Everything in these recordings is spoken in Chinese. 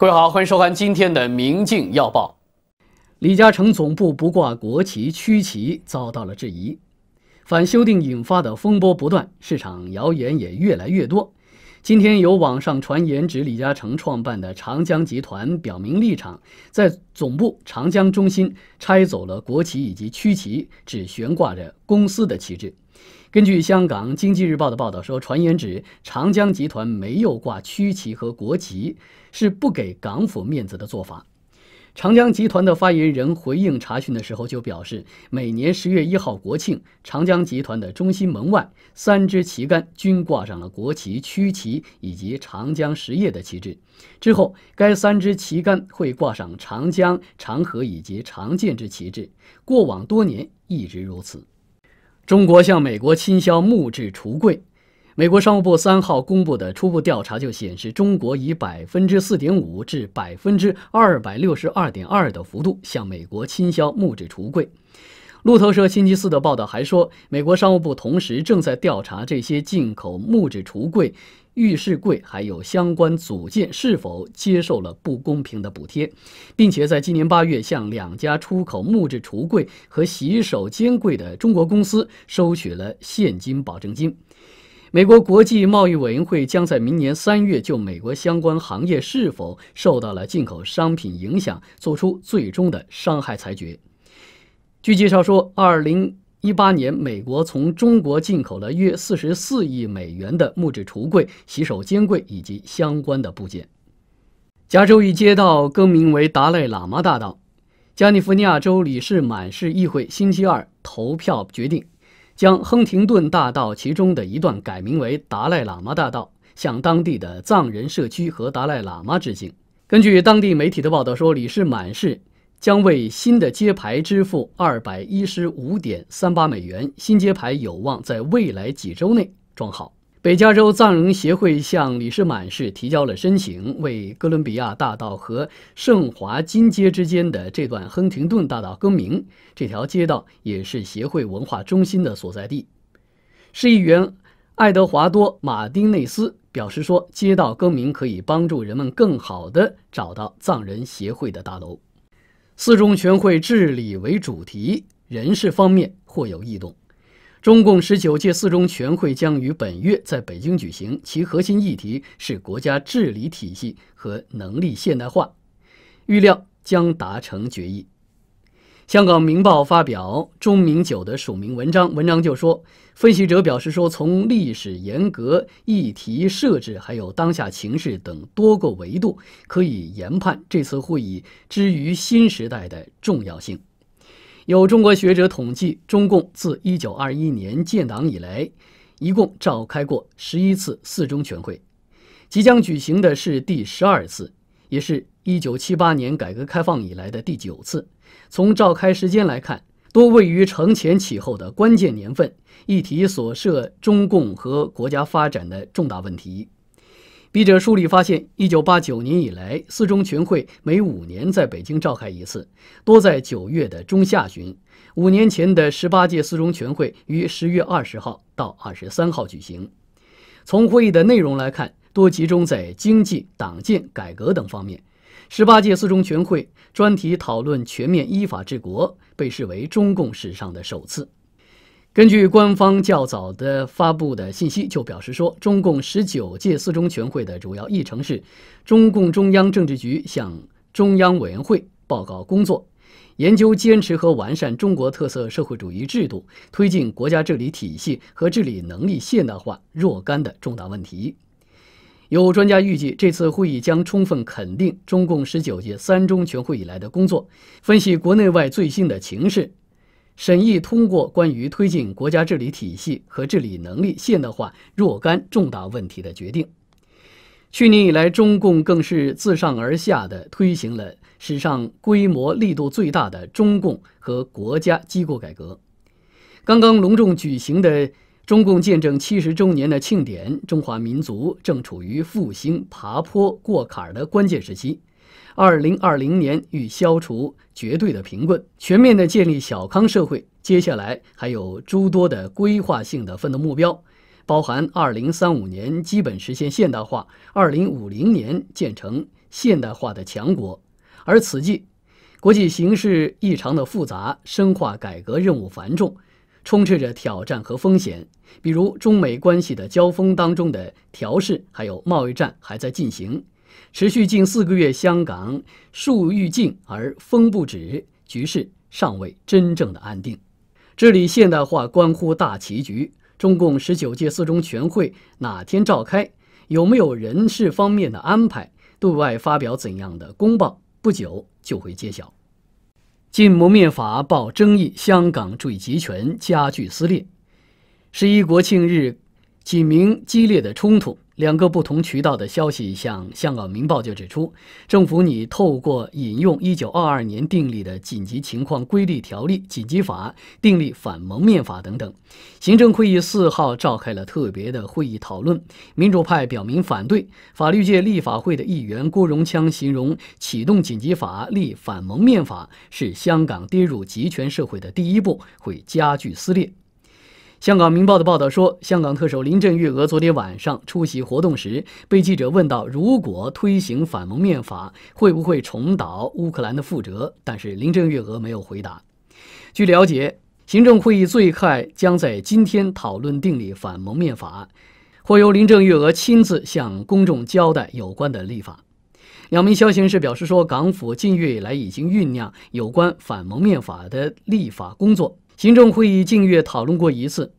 各位好，欢迎收看今天的《明镜要报》。李嘉诚总部不挂国旗、区旗遭到了质疑，反修订引发的风波不断，市场谣言也越来越多。今天有网上传言指，李嘉诚创办的长江集团表明立场，在总部长江中心拆走了国旗以及区旗，只悬挂着公司的旗帜。根据香港经济日报的报道说，传言指长江集团没有挂区旗和国旗，是不给港府面子的做法。长江集团的发言人回应查询的时候就表示，每年十月一号国庆，长江集团的中心门外三支旗杆均挂上了国旗、区旗以及长江实业的旗帜。之后，该三支旗杆会挂上长江、长河以及长建之旗帜。过往多年一直如此。中国向美国倾销木质橱柜，美国商务部三号公布的初步调查就显示，中国以百分之四点五至百分之二百六十二点二的幅度向美国倾销木质橱柜。路透社星期四的报道还说，美国商务部同时正在调查这些进口木质橱柜。浴室柜还有相关组件是否接受了不公平的补贴，并且在今年八月向两家出口木质橱柜和洗手间柜的中国公司收取了现金保证金。美国国际贸易委员会将在明年三月就美国相关行业是否受到了进口商品影响作出最终的伤害裁决。据介绍说，二零。一八年，美国从中国进口了约四十四亿美元的木质橱柜、洗手间柜以及相关的部件。加州一街道更名为达赖喇嘛大道。加利福尼亚州理事满市议会星期二投票决定，将亨廷顿大道其中的一段改名为达赖喇嘛大道，向当地的藏人社区和达赖喇嘛致敬。根据当地媒体的报道说，理事满市。将为新的街牌支付二百一十五点三八美元。新街牌有望在未来几周内装好。北加州藏人协会向里士满市提交了申请，为哥伦比亚大道和圣华金街之间的这段亨廷顿大道更名。这条街道也是协会文化中心的所在地。市议员爱德华多·马丁内斯表示说：“街道更名可以帮助人们更好地找到藏人协会的大楼。”四中全会治理为主题，人事方面或有异动。中共十九届四中全会将于本月在北京举行，其核心议题是国家治理体系和能力现代化，预料将达成决议。香港《明报》发表钟明九的署名文章，文章就说：“分析者表示说，从历史、严格议题设置，还有当下情势等多个维度，可以研判这次会议之于新时代的重要性。”有中国学者统计，中共自一九二一年建党以来，一共召开过十一次四中全会，即将举行的是第十二次，也是一九七八年改革开放以来的第九次。从召开时间来看，多位于承前启后的关键年份，议题所涉中共和国家发展的重大问题。笔者梳理发现，一九八九年以来，四中全会每五年在北京召开一次，多在九月的中下旬。五年前的十八届四中全会于十月二十号到二十三号举行。从会议的内容来看，多集中在经济、党建、改革等方面。十八届四中全会专题讨论全面依法治国，被视为中共史上的首次。根据官方较早的发布的信息，就表示说，中共十九届四中全会的主要议程是：中共中央政治局向中央委员会报告工作，研究坚持和完善中国特色社会主义制度、推进国家治理体系和治理能力现代化若干的重大问题。有专家预计，这次会议将充分肯定中共十九届三中全会以来的工作，分析国内外最新的情势，审议通过关于推进国家治理体系和治理能力现代化若干重大问题的决定。去年以来，中共更是自上而下的推行了史上规模力度最大的中共和国家机构改革。刚刚隆重举行的。中共见证七十周年的庆典，中华民族正处于复兴、爬坡、过坎的关键时期。二零二零年欲消除绝对的贫困，全面的建立小康社会，接下来还有诸多的规划性的奋斗目标，包含二零三五年基本实现现代化，二零五零年建成现代化的强国。而此际，国际形势异常的复杂，深化改革任务繁重。充斥着挑战和风险，比如中美关系的交锋当中的调试，还有贸易战还在进行，持续近四个月。香港树欲静而风不止，局势尚未真正的安定。治理现代化关乎大棋局。中共十九届四中全会哪天召开？有没有人事方面的安排？对外发表怎样的公报？不久就会揭晓。禁摩灭法遭争议，香港注集权加剧撕裂。十一国庆日，几名激烈的冲突。两个不同渠道的消息，向《香港明报》就指出，政府拟透过引用1922年订立的紧急情况规例条例、紧急法，订立反蒙面法等等。行政会议四号召开了特别的会议讨论，民主派表明反对。法律界、立法会的议员郭荣锵形容启动紧急法立反蒙面法是香港跌入集权社会的第一步，会加剧撕裂。香港《明报》的报道说，香港特首林郑月娥昨天晚上出席活动时，被记者问到：“如果推行反蒙面法，会不会重蹈乌克兰的覆辙？”但是林郑月娥没有回答。据了解，行政会议最快将在今天讨论订立反蒙面法，或由林郑月娥亲自向公众交代有关的立法。两名消息人士表示说，港府近月来已经酝酿有关反蒙面法的立法工作。行政会议近月讨论过一次，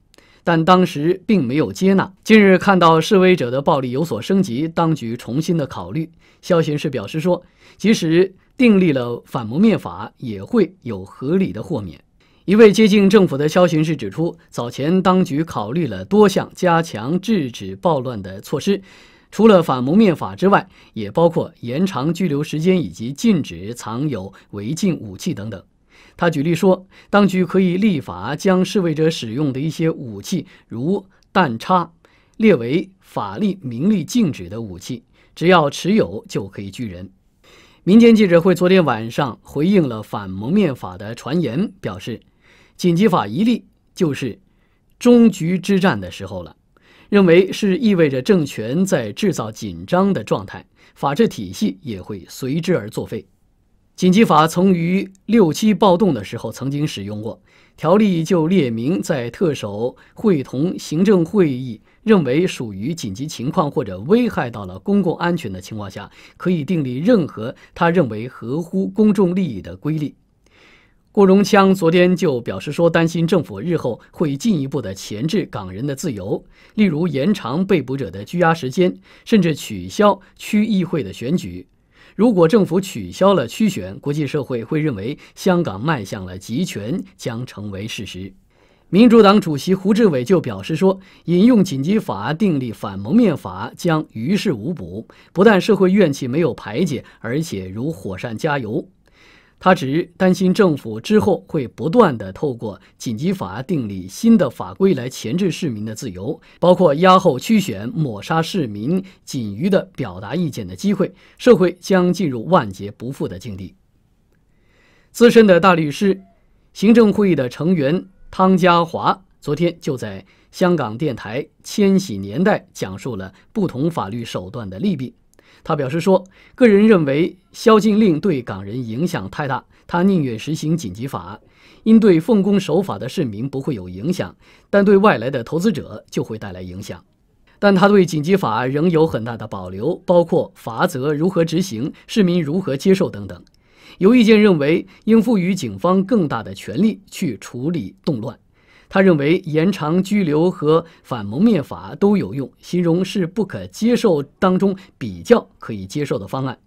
但当时并没有接纳。近日看到示威者的暴力有所升级，当局重新的考虑。肖巡视表示说，即使订立了反蒙灭法，也会有合理的豁免。一位接近政府的肖巡视指出，早前当局考虑了多项加强制止暴乱的措施，除了反蒙灭法之外，也包括延长拘留时间以及禁止藏有违禁武器等等。他举例说，当局可以立法将示威者使用的一些武器，如弹叉，列为法律明令禁止的武器，只要持有就可以拘人。民间记者会昨天晚上回应了反蒙面法的传言，表示紧急法一立就是终局之战的时候了，认为是意味着政权在制造紧张的状态，法治体系也会随之而作废。紧急法曾于六七暴动的时候曾经使用过。条例就列明，在特首会同行政会议认为属于紧急情况或者危害到了公共安全的情况下，可以订立任何他认为合乎公众利益的规例。郭荣锵昨天就表示说，担心政府日后会进一步的钳制港人的自由，例如延长被捕者的拘押时间，甚至取消区议会的选举。如果政府取消了区选，国际社会会认为香港迈向了集权，将成为事实。民主党主席胡志伟就表示说：“引用紧急法订立反蒙面法将于事无补，不但社会怨气没有排解，而且如火上加油。”他只担心政府之后会不断的透过紧急法订立新的法规来钳制市民的自由，包括压后驱选、抹杀市民仅余的表达意见的机会，社会将进入万劫不复的境地。资深的大律师、行政会议的成员汤家华昨天就在香港电台《千禧年代》讲述了不同法律手段的利弊。他表示说：“个人认为宵禁令对港人影响太大，他宁愿实行紧急法，因对奉公守法的市民不会有影响，但对外来的投资者就会带来影响。但他对紧急法仍有很大的保留，包括罚则如何执行、市民如何接受等等。有意见认为，应赋予警方更大的权力去处理动乱。”他认为延长拘留和反蒙面法都有用，形容是不可接受当中比较可以接受的方案。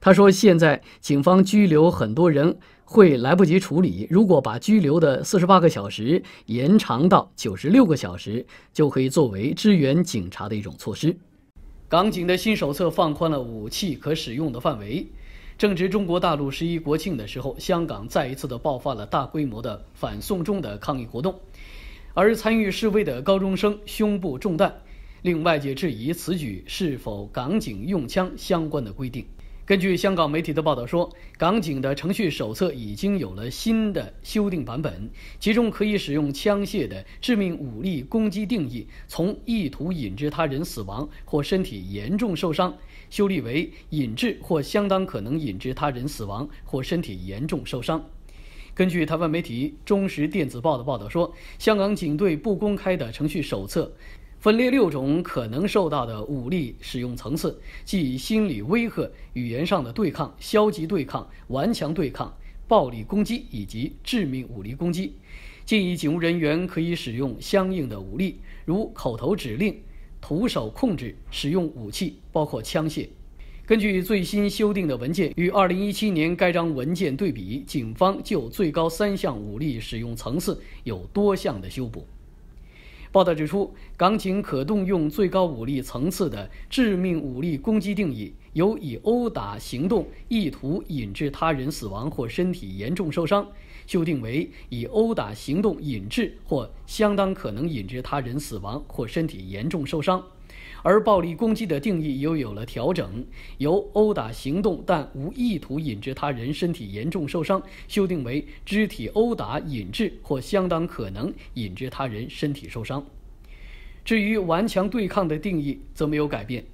他说，现在警方拘留很多人会来不及处理，如果把拘留的四十八个小时延长到九十六个小时，就可以作为支援警察的一种措施。港警的新手册放宽了武器可使用的范围。正值中国大陆十一国庆的时候，香港再一次的爆发了大规模的反送中的抗议活动。而参与示威的高中生胸部中弹，令外界质疑此举是否港警用枪相关的规定。根据香港媒体的报道说，港警的程序手册已经有了新的修订版本，其中可以使用枪械的致命武力攻击定义，从意图引致他人死亡或身体严重受伤，修订为引致或相当可能引致他人死亡或身体严重受伤。根据台湾媒体《中时电子报》的报道说，香港警队不公开的程序手册，分列六种可能受到的武力使用层次，即心理威吓、语言上的对抗、消极对抗、顽强对抗、暴力攻击以及致命武力攻击。建议警务人员可以使用相应的武力，如口头指令、徒手控制、使用武器，包括枪械。根据最新修订的文件与2017年该章文件对比，警方就最高三项武力使用层次有多项的修补。报道指出，港警可动用最高武力层次的致命武力攻击定义，由以殴打行动意图引致他人死亡或身体严重受伤，修订为以殴打行动引致或相当可能引致他人死亡或身体严重受伤。而暴力攻击的定义又有了调整，由殴打行动但无意图引致他人身体严重受伤，修订为肢体殴打引致或相当可能引致他人身体受伤。至于顽强对抗的定义则没有改变，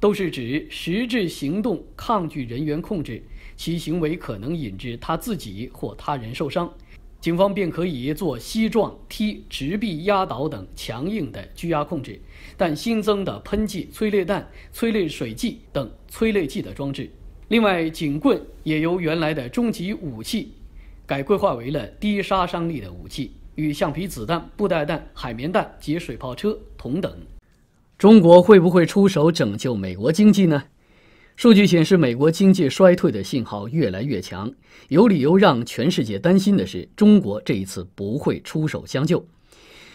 都是指实质行动抗拒人员控制，其行为可能引致他自己或他人受伤。警方便可以做膝撞、踢、直臂压倒等强硬的拘押控制，但新增的喷剂、催泪弹、催泪水剂等催泪剂的装置。另外，警棍也由原来的终极武器，改规划为了低杀伤力的武器，与橡皮子弹、布袋弹、海绵弹及水炮车同等。中国会不会出手拯救美国经济呢？数据显示，美国经济衰退的信号越来越强。有理由让全世界担心的是，中国这一次不会出手相救。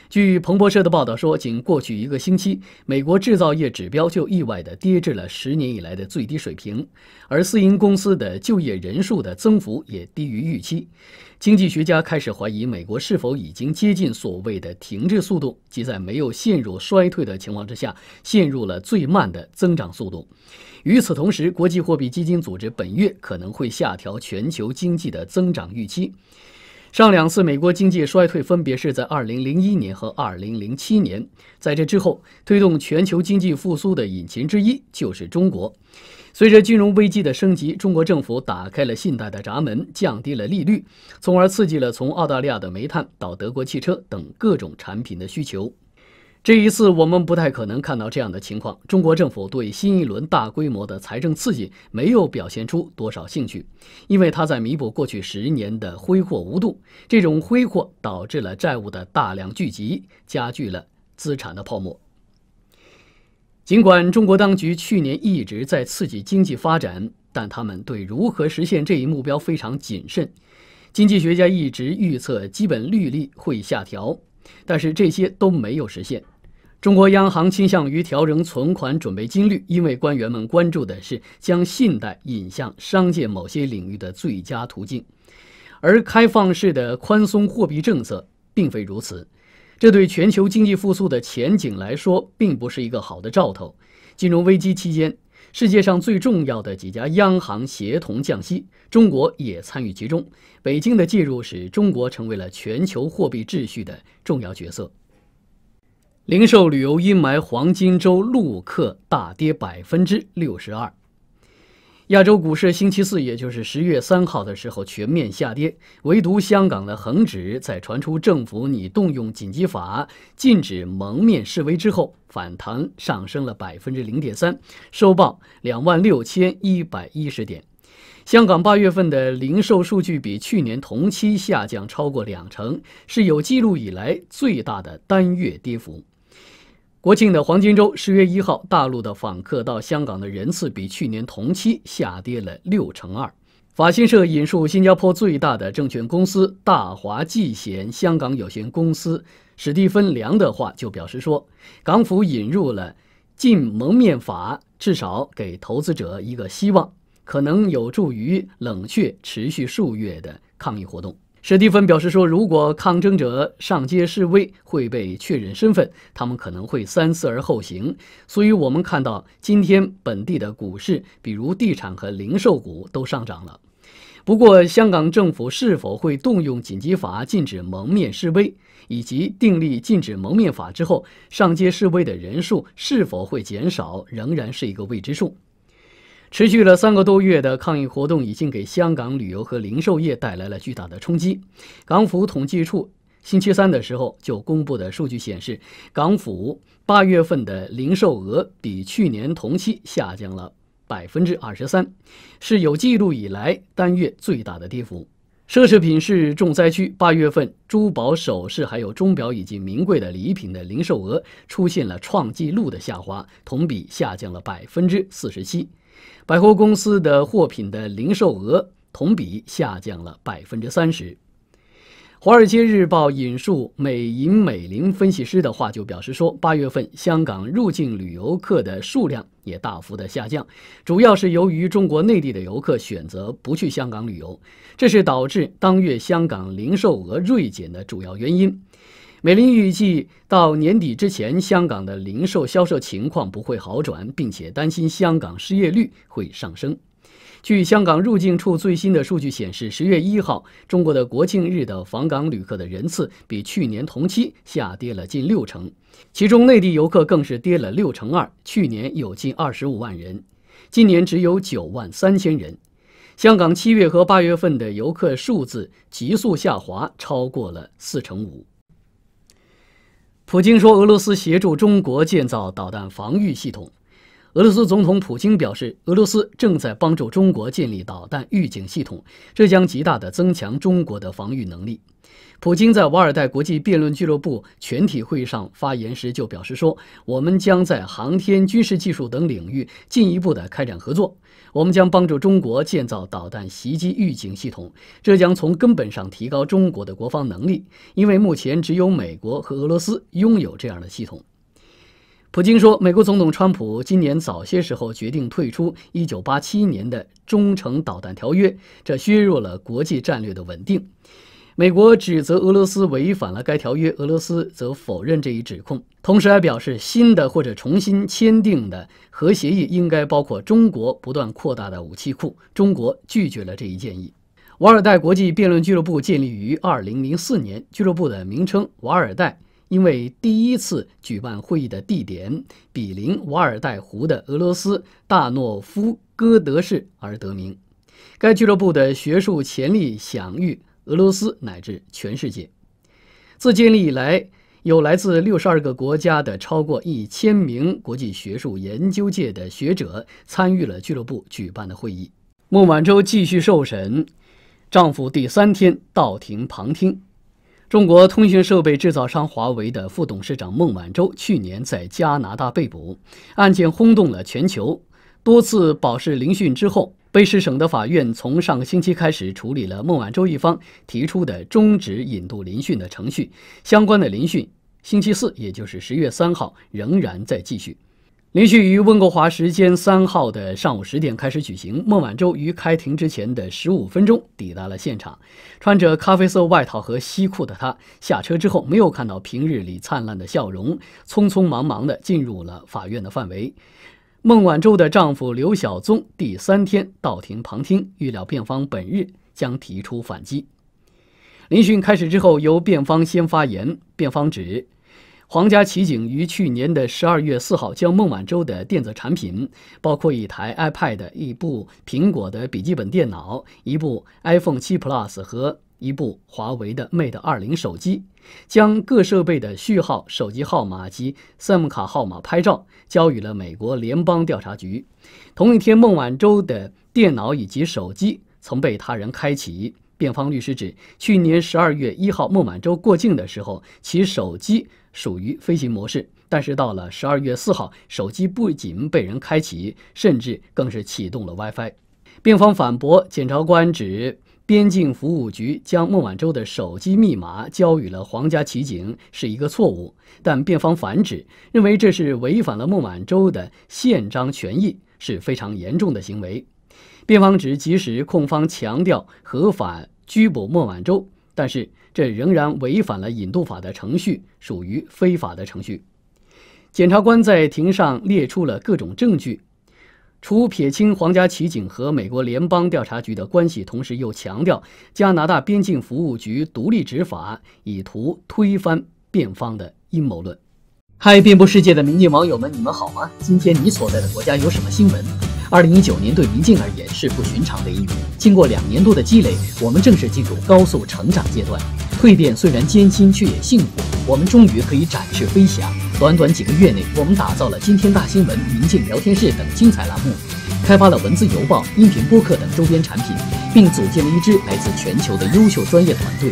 据彭博社的报道说，仅过去一个星期，美国制造业指标就意外地跌至了十年以来的最低水平，而私营公司的就业人数的增幅也低于预期。经济学家开始怀疑，美国是否已经接近所谓的停滞速度，即在没有陷入衰退的情况之下，陷入了最慢的增长速度。与此同时，国际货币基金组织本月可能会下调全球经济的增长预期。上两次美国经济衰退分别是在2001年和2007年，在这之后，推动全球经济复苏的引擎之一就是中国。随着金融危机的升级，中国政府打开了信贷的闸门，降低了利率，从而刺激了从澳大利亚的煤炭到德国汽车等各种产品的需求。这一次，我们不太可能看到这样的情况。中国政府对新一轮大规模的财政刺激没有表现出多少兴趣，因为它在弥补过去十年的挥霍无度，这种挥霍导致了债务的大量聚集，加剧了资产的泡沫。尽管中国当局去年一直在刺激经济发展，但他们对如何实现这一目标非常谨慎。经济学家一直预测基本利率会下调，但是这些都没有实现。中国央行倾向于调整存款准备金率，因为官员们关注的是将信贷引向商界某些领域的最佳途径，而开放式的宽松货币政策并非如此。这对全球经济复苏的前景来说，并不是一个好的兆头。金融危机期间，世界上最重要的几家央行协同降息，中国也参与其中。北京的介入使中国成为了全球货币秩序的重要角色。零售旅游阴霾，黄金周陆客大跌百分之六十二。亚洲股市星期四，也就是十月三号的时候全面下跌，唯独香港的恒指在传出政府拟动用紧急法禁止蒙面示威之后反弹上升了百分之零点三，收报两万六千一百一十点。香港八月份的零售数据比去年同期下降超过两成，是有记录以来最大的单月跌幅。国庆的黄金周，十月一号，大陆的访客到香港的人次比去年同期下跌了六成二。法新社引述新加坡最大的证券公司大华际贤香港有限公司史蒂芬梁的话，就表示说，港府引入了禁蒙面法，至少给投资者一个希望，可能有助于冷却持续数月的抗议活动。史蒂芬表示说：“如果抗争者上街示威会被确认身份，他们可能会三思而后行。所以，我们看到今天本地的股市，比如地产和零售股都上涨了。不过，香港政府是否会动用紧急法禁止蒙面示威，以及订立禁止蒙面法之后上街示威的人数是否会减少，仍然是一个未知数。”持续了三个多月的抗议活动已经给香港旅游和零售业带来了巨大的冲击。港府统计处星期三的时候就公布的数据显示，港府八月份的零售额比去年同期下降了百分之二十三，是有记录以来单月最大的跌幅。奢侈品是重灾区。八月份，珠宝首饰、还有钟表以及名贵的礼品的零售额出现了创纪录的下滑，同比下降了百分之四十七。百货公司的货品的零售额同比下降了百分之三十。《华尔街日报》引述美银美林分析师的话，就表示说，八月份香港入境旅游客的数量也大幅的下降，主要是由于中国内地的游客选择不去香港旅游，这是导致当月香港零售额锐减的主要原因。美林预计到年底之前，香港的零售销售情况不会好转，并且担心香港失业率会上升。据香港入境处最新的数据显示，十月一号，中国的国庆日的访港旅客的人次比去年同期下跌了近六成，其中内地游客更是跌了六成二。去年有近二十五万人，今年只有九万三千人。香港七月和八月份的游客数字急速下滑，超过了四成五。普京说，俄罗斯协助中国建造导弹防御系统。俄罗斯总统普京表示，俄罗斯正在帮助中国建立导弹预警系统，这将极大地增强中国的防御能力。普京在瓦尔代国际辩论俱乐部全体会议上发言时就表示说：“我们将在航天、军事技术等领域进一步的开展合作，我们将帮助中国建造导弹袭击预警系统，这将从根本上提高中国的国防能力，因为目前只有美国和俄罗斯拥有这样的系统。”普京说，美国总统川普今年早些时候决定退出1987年的中程导弹条约，这削弱了国际战略的稳定。美国指责俄罗斯违反了该条约，俄罗斯则否认这一指控，同时还表示新的或者重新签订的核协议应该包括中国不断扩大的武器库。中国拒绝了这一建议。瓦尔代国际辩论俱乐部建立于2004年，俱乐部的名称瓦尔代。因为第一次举办会议的地点比邻瓦尔代湖的俄罗斯大诺夫哥德市而得名，该俱乐部的学术潜力享誉俄罗斯乃至全世界。自建立以来，有来自六十二个国家的超过一千名国际学术研究界的学者参与了俱乐部举办的会议。孟晚舟继续受审，丈夫第三天到庭旁听。中国通讯设备制造商华为的副董事长孟晚舟去年在加拿大被捕，案件轰动了全球。多次保释聆讯之后，被列省的法院从上个星期开始处理了孟晚舟一方提出的终止引渡聆讯的程序。相关的聆讯，星期四，也就是十月三号，仍然在继续。连续于温哥华时间三号的上午十点开始举行。孟晚舟于开庭之前的十五分钟抵达了现场，穿着咖啡色外套和西裤的她下车之后没有看到平日里灿烂的笑容，匆匆忙忙地进入了法院的范围。孟晚舟的丈夫刘晓宗第三天到庭旁听，预料辩方本日将提出反击。聆讯开始之后，由辩方先发言。辩方指。皇家骑警于去年的十二月四号将孟晚舟的电子产品，包括一台 iPad、一部苹果的笔记本电脑、一部 iPhone 7 Plus 和一部华为的 Mate 二零手机，将各设备的序号、手机号码及 SIM 卡号码拍照交予了美国联邦调查局。同一天，孟晚舟的电脑以及手机曾被他人开启。辩方律师指，去年十二月一号孟晚舟过境的时候，其手机。属于飞行模式，但是到了十二月四号，手机不仅被人开启，甚至更是启动了 WiFi。辩方反驳，检察官指边境服务局将孟晚舟的手机密码交予了皇家骑警是一个错误，但辩方反指认为这是违反了孟晚舟的宪章权益，是非常严重的行为。辩方指，即使控方强调合法拘捕孟晚舟，但是。这仍然违反了引渡法的程序，属于非法的程序。检察官在庭上列出了各种证据，除撇清皇家骑警和美国联邦调查局的关系，同时又强调加拿大边境服务局独立执法，以图推翻辩方的阴谋论。嗨，遍布世界的民进网友们，你们好吗？今天你所在的国家有什么新闻？二零一九年对民进而言是不寻常的一年。经过两年多的积累，我们正式进入高速成长阶段。蜕变虽然艰辛，却也幸福。我们终于可以展翅飞翔。短短几个月内，我们打造了《今天大新闻》《民进聊天室》等精彩栏目，开发了文字邮报、音频播客等周边产品，并组建了一支来自全球的优秀专业团队。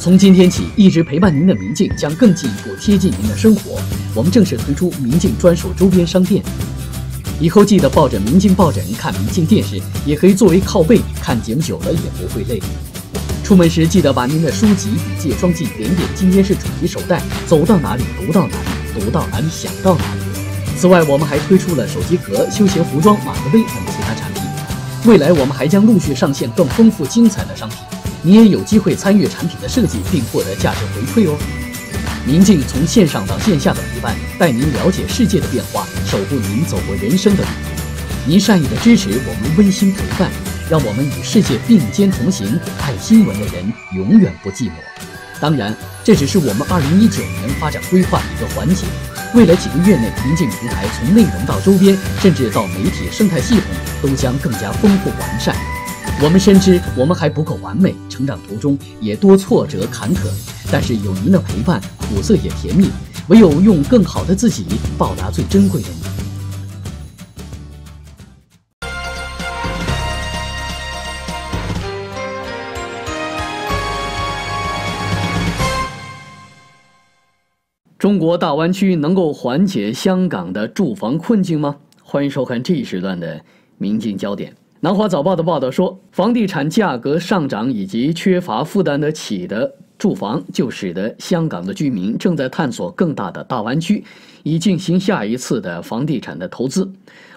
从今天起，一直陪伴您的民进将更进一步贴近您的生活。我们正式推出民进专属周边商店。以后记得抱着明镜抱枕看明镜电视，也可以作为靠背，看节目久了也不会累。出门时记得把您的书籍笔记装进点点，今天是主题手袋，走到哪里读到哪里，读到哪里想到哪里。此外，我们还推出了手机壳、休闲服装、马克杯等其他产品。未来我们还将陆续上线更丰富精彩的商品，你也有机会参与产品的设计并获得价值回馈哦。宁静从线上到线下的陪伴，带您了解世界的变化，守护您走过人生的旅途。您善意的支持，我们温馨陪伴，让我们与世界并肩同行。爱新闻的人永远不寂寞。当然，这只是我们二零一九年发展规划的一个环节。未来几个月内，宁静平台从内容到周边，甚至到媒体生态系统，都将更加丰富完善。我们深知我们还不够完美，成长途中也多挫折坎坷，但是有您的陪伴，苦涩也甜蜜。唯有用更好的自己报答最珍贵的你。中国大湾区能够缓解香港的住房困境吗？欢迎收看这一时段的《明镜焦点》。南华早报的报道说，房地产价格上涨以及缺乏负担得起的住房，就使得香港的居民正在探索更大的大湾区，以进行下一次的房地产的投资，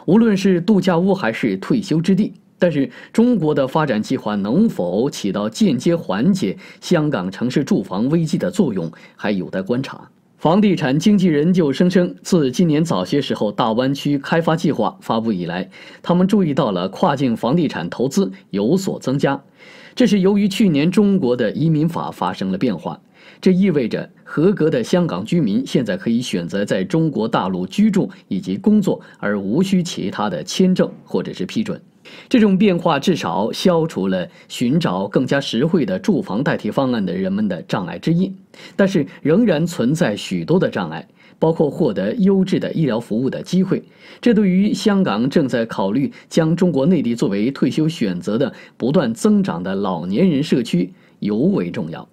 无论是度假屋还是退休之地。但是，中国的发展计划能否起到间接缓解香港城市住房危机的作用，还有待观察。房地产经纪人就声称，自今年早些时候大湾区开发计划发布以来，他们注意到了跨境房地产投资有所增加。这是由于去年中国的移民法发生了变化。这意味着合格的香港居民现在可以选择在中国大陆居住以及工作，而无需其他的签证或者是批准。这种变化至少消除了寻找更加实惠的住房代替方案的人们的障碍之一，但是仍然存在许多的障碍，包括获得优质的医疗服务的机会。这对于香港正在考虑将中国内地作为退休选择的不断增长的老年人社区尤为重要。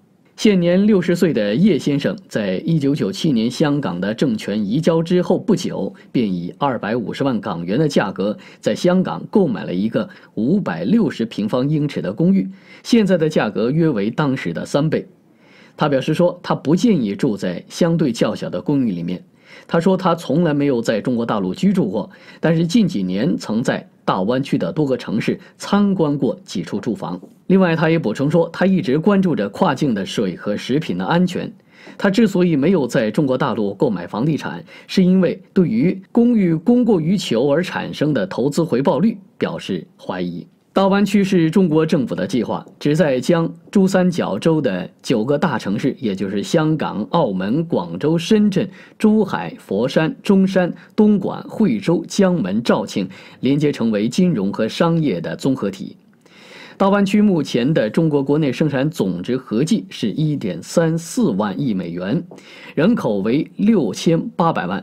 现年六十岁的叶先生，在一九九七年香港的政权移交之后不久，便以二百五十万港元的价格在香港购买了一个五百六十平方英尺的公寓。现在的价格约为当时的三倍。他表示说，他不建议住在相对较小的公寓里面。他说，他从来没有在中国大陆居住过，但是近几年曾在大湾区的多个城市参观过几处住房。另外，他也补充说，他一直关注着跨境的水和食品的安全。他之所以没有在中国大陆购买房地产，是因为对于供欲供过于求而产生的投资回报率表示怀疑。大湾区是中国政府的计划，旨在将珠三角洲的九个大城市，也就是香港、澳门、广州、深圳、珠海、佛山、中山、东莞、惠州、江门、肇庆，连接成为金融和商业的综合体。大湾区目前的中国国内生产总值合计是一点三四万亿美元，人口为六千八百万。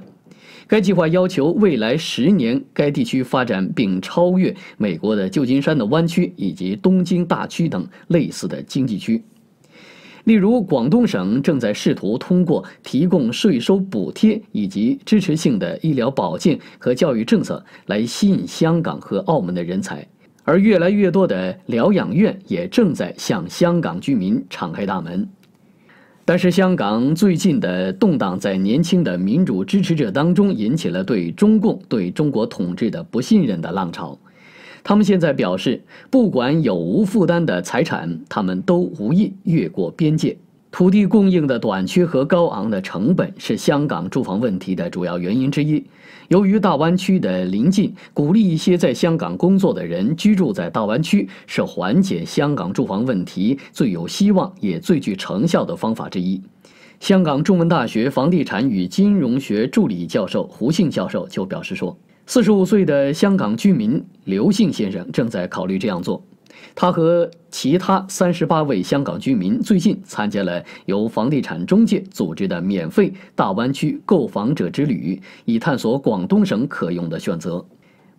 该计划要求未来十年该地区发展并超越美国的旧金山的湾区以及东京大区等类似的经济区。例如，广东省正在试图通过提供税收补贴以及支持性的医疗保健和教育政策来吸引香港和澳门的人才。而越来越多的疗养院也正在向香港居民敞开大门，但是香港最近的动荡在年轻的民主支持者当中引起了对中共对中国统治的不信任的浪潮。他们现在表示，不管有无负担的财产，他们都无意越过边界。土地供应的短缺和高昂的成本是香港住房问题的主要原因之一。由于大湾区的临近，鼓励一些在香港工作的人居住在大湾区，是缓解香港住房问题最有希望也最具成效的方法之一。香港中文大学房地产与金融学助理教授胡庆教授就表示说：“四十五岁的香港居民刘姓先生正在考虑这样做。”他和其他三十八位香港居民最近参加了由房地产中介组织的免费大湾区购房者之旅，以探索广东省可用的选择。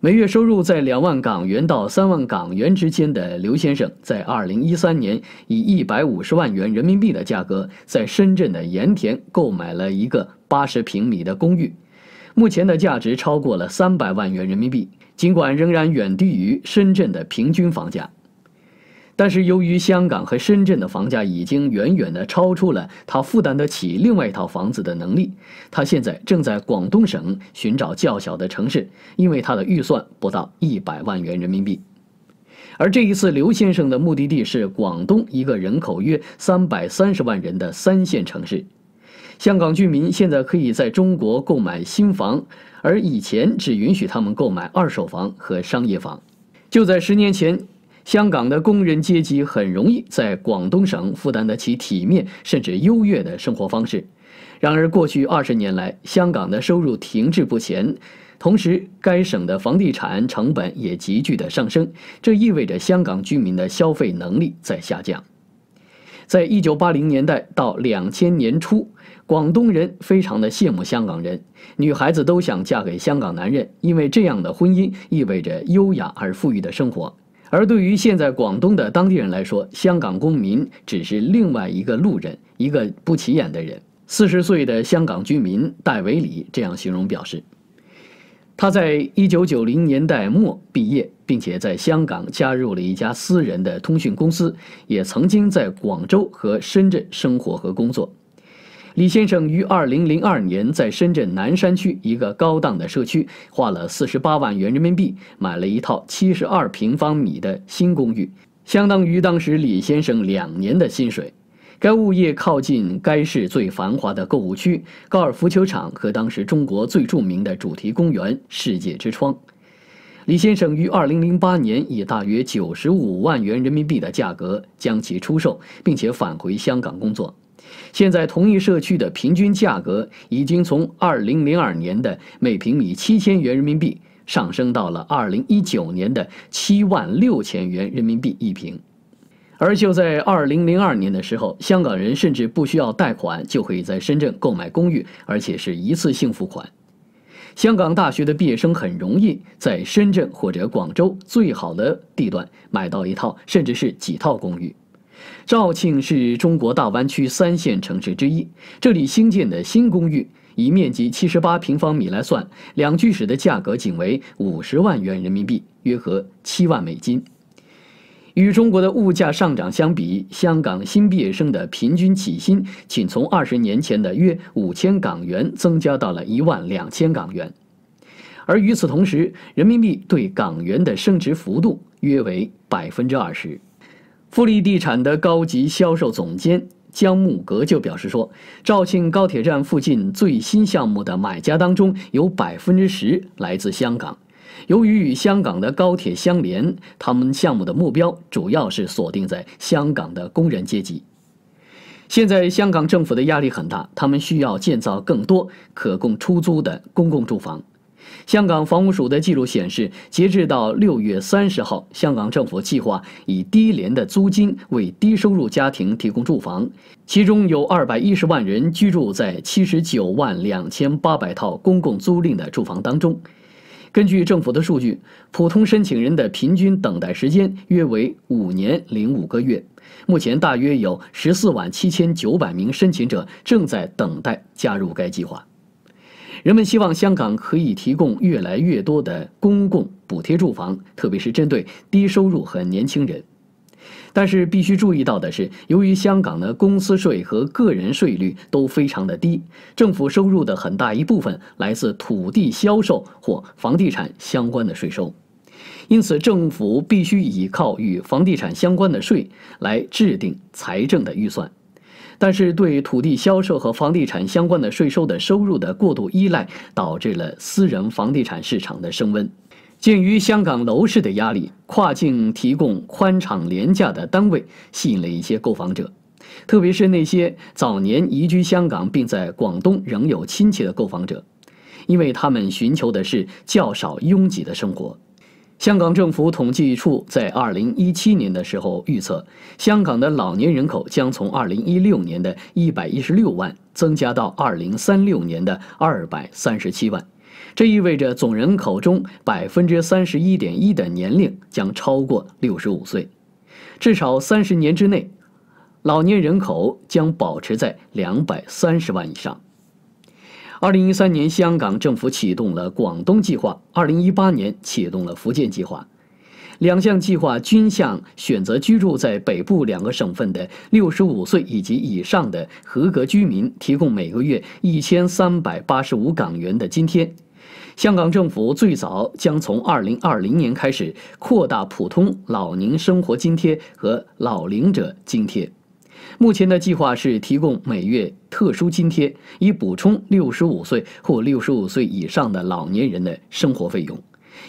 每月收入在两万港元到三万港元之间的刘先生，在二零一三年以一百五十万元人民币的价格在深圳的盐田购买了一个八十平米的公寓，目前的价值超过了三百万元人民币，尽管仍然远低于深圳的平均房价。但是由于香港和深圳的房价已经远远地超出了他负担得起另外一套房子的能力，他现在正在广东省寻找较小的城市，因为他的预算不到一百万元人民币。而这一次，刘先生的目的地是广东一个人口约三百三十万人的三线城市。香港居民现在可以在中国购买新房，而以前只允许他们购买二手房和商业房。就在十年前。香港的工人阶级很容易在广东省负担得起体面甚至优越的生活方式。然而，过去二十年来，香港的收入停滞不前，同时该省的房地产成本也急剧的上升，这意味着香港居民的消费能力在下降。在一九八零年代到两千年初，广东人非常的羡慕香港人，女孩子都想嫁给香港男人，因为这样的婚姻意味着优雅而富裕的生活。而对于现在广东的当地人来说，香港公民只是另外一个路人，一个不起眼的人。四十岁的香港居民戴维里这样形容表示，他在一九九零年代末毕业，并且在香港加入了一家私人的通讯公司，也曾经在广州和深圳生活和工作。李先生于2002年在深圳南山区一个高档的社区花了48万元人民币买了一套72平方米的新公寓，相当于当时李先生两年的薪水。该物业靠近该市最繁华的购物区、高尔夫球场和当时中国最著名的主题公园——世界之窗。李先生于2008年以大约95万元人民币的价格将其出售，并且返回香港工作。现在同一社区的平均价格已经从2002年的每平米7千元人民币上升到了2019年的7万6千元人民币一平。而就在2002年的时候，香港人甚至不需要贷款就可以在深圳购买公寓，而且是一次性付款。香港大学的毕业生很容易在深圳或者广州最好的地段买到一套，甚至是几套公寓。肇庆是中国大湾区三线城市之一。这里新建的新公寓，以面积七十八平方米来算，两居室的价格仅为五十万元人民币，约合七万美金。与中国的物价上涨相比，香港新毕业生的平均起薪仅从二十年前的约五千港元增加到了一万两千港元，而与此同时，人民币对港元的升值幅度约为百分之二十。富力地产的高级销售总监姜木格就表示说：“肇庆高铁站附近最新项目的买家当中，有百分之十来自香港。由于与香港的高铁相连，他们项目的目标主要是锁定在香港的工人阶级。现在香港政府的压力很大，他们需要建造更多可供出租的公共住房。”香港房屋署的记录显示，截至到六月三十号，香港政府计划以低廉的租金为低收入家庭提供住房。其中有二百一十万人居住在七十九万两千八百套公共租赁的住房当中。根据政府的数据，普通申请人的平均等待时间约为五年零五个月。目前大约有十四万七千九百名申请者正在等待加入该计划。人们希望香港可以提供越来越多的公共补贴住房，特别是针对低收入和年轻人。但是必须注意到的是，由于香港的公司税和个人税率都非常的低，政府收入的很大一部分来自土地销售或房地产相关的税收，因此政府必须依靠与房地产相关的税来制定财政的预算。但是，对土地销售和房地产相关的税收的收入的过度依赖，导致了私人房地产市场的升温。鉴于香港楼市的压力，跨境提供宽敞廉价的单位吸引了一些购房者，特别是那些早年移居香港并在广东仍有亲戚的购房者，因为他们寻求的是较少拥挤的生活。香港政府统计处在二零一七年的时候预测，香港的老年人口将从二零一六年的一百一十六万增加到二零三六年的二百三十七万，这意味着总人口中百分之三十一点一的年龄将超过六十五岁，至少三十年之内，老年人口将保持在两百三十万以上。二零一三年，香港政府启动了广东计划；二零一八年启动了福建计划。两项计划均向选择居住在北部两个省份的六十五岁以及以上的合格居民提供每个月一千三百八十五港元的津贴。香港政府最早将从二零二零年开始扩大普通老年生活津贴和老龄者津贴。目前的计划是提供每月特殊津贴，以补充六十五岁或六十五岁以上的老年人的生活费用，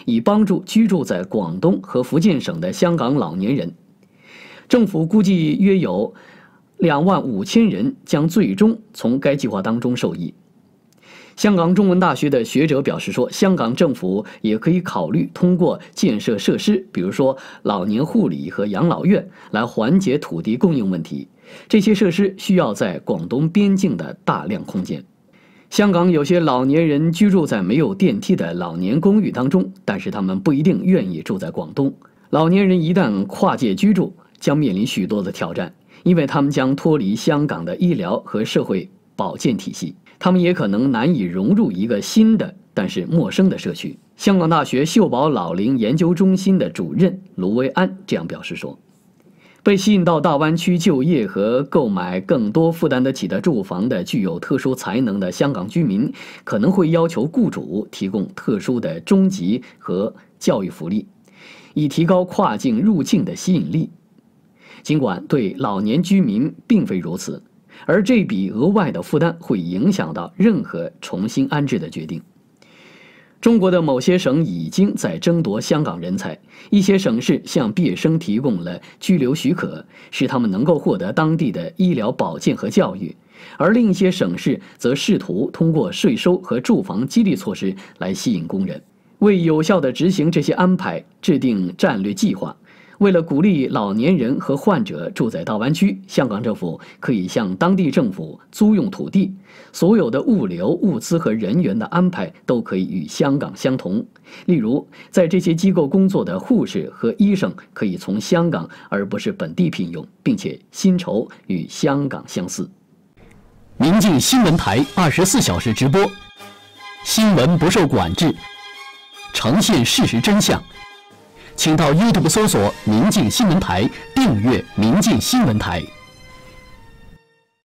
以帮助居住在广东和福建省的香港老年人。政府估计约有两万五千人将最终从该计划当中受益。香港中文大学的学者表示说，香港政府也可以考虑通过建设设施，比如说老年护理和养老院，来缓解土地供应问题。这些设施需要在广东边境的大量空间。香港有些老年人居住在没有电梯的老年公寓当中，但是他们不一定愿意住在广东。老年人一旦跨界居住，将面临许多的挑战，因为他们将脱离香港的医疗和社会保健体系，他们也可能难以融入一个新的但是陌生的社区。香港大学秀宝老龄研究中心的主任卢维安这样表示说。被吸引到大湾区就业和购买更多负担得起的住房的具有特殊才能的香港居民，可能会要求雇主提供特殊的中级和教育福利，以提高跨境入境的吸引力。尽管对老年居民并非如此，而这笔额外的负担会影响到任何重新安置的决定。中国的某些省已经在争夺香港人才，一些省市向毕业生提供了居留许可，使他们能够获得当地的医疗保健和教育，而另一些省市则试图通过税收和住房激励措施来吸引工人，为有效地执行这些安排，制定战略计划。为了鼓励老年人和患者住在大湾区，香港政府可以向当地政府租用土地。所有的物流、物资和人员的安排都可以与香港相同。例如，在这些机构工作的护士和医生可以从香港而不是本地聘用，并且薪酬与香港相似。民进新闻台二十四小时直播，新闻不受管制，呈现事实真相。请到 YouTube 搜索“民进新闻台”，订阅“民进新闻台”。